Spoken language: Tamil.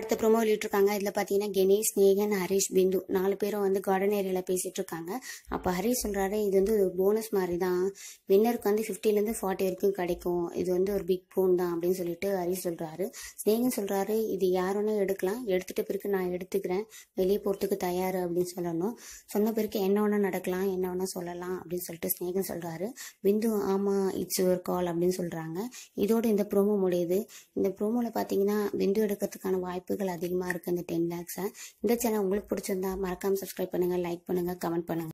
அடுத்த ப்ரொமோ இருக்காங்க இதில் பார்த்தீங்கன்னா கணேஷ் நேகன் ஹரிஷ் பிந்து நாலு பேரும் வந்து கார்டன் ஏரியாவில் பேசிகிட்டு இருக்காங்க அப்போ ஹரிஷ் சொல்கிறாரு இது வந்து ஒரு போனஸ் மாதிரி தான் வின்னருக்கு வந்து ஃபிஃப்டிலேருந்து ஃபார்ட்டி வரைக்கும் கிடைக்கும் இது வந்து ஒரு பிக் போன் தான் அப்படின்னு சொல்லிட்டு ஹரிஷ் சொல்கிறாரு ஸ்னேகன் சொல்கிறாரு இது யாரும் எடுக்கலாம் எடுத்துகிட்ட பிறகு நான் எடுத்துக்கிறேன் வெளியே போகிறதுக்கு தயார் அப்படின்னு சொல்லணும் சொன்ன பிறகு என்ன வேணால் நடக்கலாம் என்ன வேணால் சொல்லலாம் அப்படின்னு சொல்லிட்டு ஸ்னேகன் சொல்கிறாரு பிந்து ஆமாம் இட்ஸ் யுவர் கால் அப்படின்னு சொல்கிறாங்க இதோடு இந்த ப்ரோமோ முடியுது இந்த ப்ரோமோவில் பார்த்தீங்கன்னா பிந்து எடுக்கிறதுக்கான வாய்ப்பு வாய்ப்புகள் அதிகமாக இருக்குது அந்த டென் லேக்ஸை இந்த சேனல் உங்களுக்கு பிடிச்சிருந்தா மறக்காமல் சப்ஸ்கிரைப் பண்ணுங்கள் லைக் பண்ணுங்கள் கமெண்ட் பண்ணுங்கள்